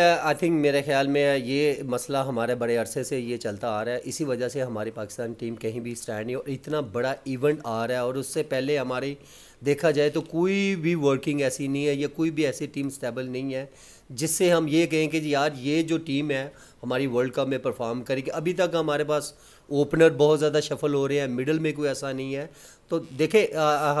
I think मेरे ख्याल में ये मसला हमारे बड़े अरसे से ये चलता आ रहा है इसी वजह से हमारी पाकिस्तान टीम कहीं भी स्टैंड नहीं और इतना बड़ा इवेंट आ रहा है और उससे पहले हमारी देखा जाए तो कोई भी वर्किंग ऐसी नहीं है या कोई भी ऐसी टीम स्टेबल नहीं है जिससे हम ये कहें कि यार ये जो टीम है हमारी वर्ल्ड कप में परफॉर्म करेगी अभी तक हमारे पास ओपनर बहुत ज़्यादा शफल हो रहे हैं मिडल में कोई ऐसा नहीं है तो देखे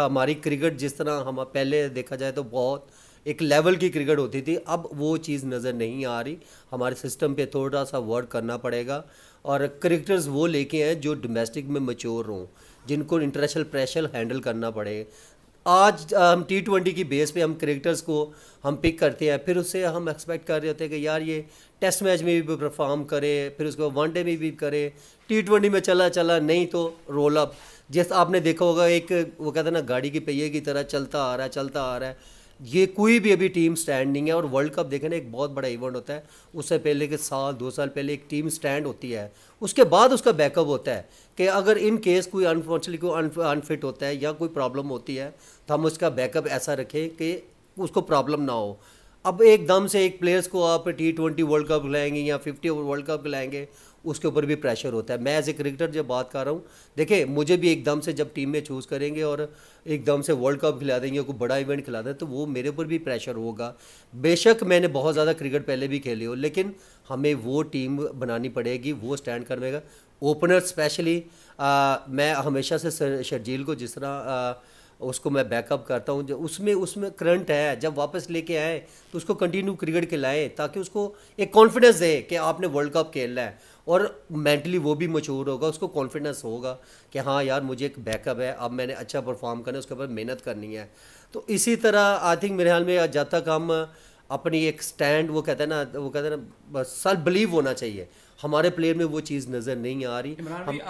हमारी क्रिकेट जिस तरह हम पहले देखा जाए तो बहुत एक लेवल की क्रिकेट होती थी अब वो चीज़ नज़र नहीं आ रही हमारे सिस्टम पे थोड़ा सा वर्क करना पड़ेगा और क्रिकेटर्स वो लेके हैं जो डोमेस्टिक में मच्योर हों जिनको इंटरनेशनल प्रेशर हैंडल करना पड़े आज हम टी ट्वेंटी की बेस पे हम क्रिकेटर्स को हम पिक करते हैं फिर उससे हम एक्सपेक्ट कर रहे होते हैं कि यार ये टेस्ट मैच में भी परफॉर्म करे फिर उसको वन डे में भी करे टी ट्वेंटी में चला चला नहीं तो रोल अप जैसे आपने देखा होगा एक वो कहते हैं ना गाड़ी के पहिए की तरह चलता आ रहा है चलता आ रहा है ये कोई भी अभी टीम स्टैंड नहीं है और वर्ल्ड कप देखें ना एक बहुत बड़ा इवेंट होता है उससे पहले के साल दो साल पहले एक टीम स्टैंड होती है उसके बाद उसका बैकअप होता है कि अगर इन केस कोई अनफॉर्चुनेटली कोई अनफिट होता है या कोई प्रॉब्लम होती है तो हम उसका बैकअप ऐसा रखें कि उसको प्रॉब्लम ना हो अब एकदम से एक प्लेयर्स को आप टी ट्वेंटी वर्ल्ड कप खिलाएंगे या फिफ्टी वर्ल्ड कप खिलाएंगे उसके ऊपर भी प्रेशर होता है मैं एज ए क्रिकेटर जब बात कर रहा हूँ देखिए मुझे भी एकदम से जब टीम में चूज़ करेंगे और एकदम से वर्ल्ड कप खिला देंगे कोई बड़ा इवेंट खिला दें तो वो मेरे ऊपर भी प्रेशर होगा बेशक मैंने बहुत ज़्यादा क्रिकेट पहले भी खेली हो लेकिन हमें वो टीम बनानी पड़ेगी वो स्टैंड करने ओपनर स्पेशली मैं हमेशा से शर्जील को जिस तरह उसको मैं बैकअप करता हूँ जो उसमें उसमें करंट है जब वापस लेके आए तो उसको कंटिन्यू क्रिकेट खिलाएं ताकि उसको एक कॉन्फिडेंस दे कि आपने वर्ल्ड कप खेलना है और मेंटली वो भी मशहूर होगा उसको कॉन्फिडेंस होगा कि हाँ यार मुझे एक बैकअप है अब मैंने अच्छा परफॉर्म करना है उसके बाद मेहनत करनी है तो इसी तरह आई थिंक मेरे ख्याल में जब तक हम अपनी एक स्टैंड वो कहते हैं ना वो कहते हैं ना सेल्फ बिलीव होना चाहिए हमारे प्लेयर में वो चीज़ नज़र नहीं आ रही हम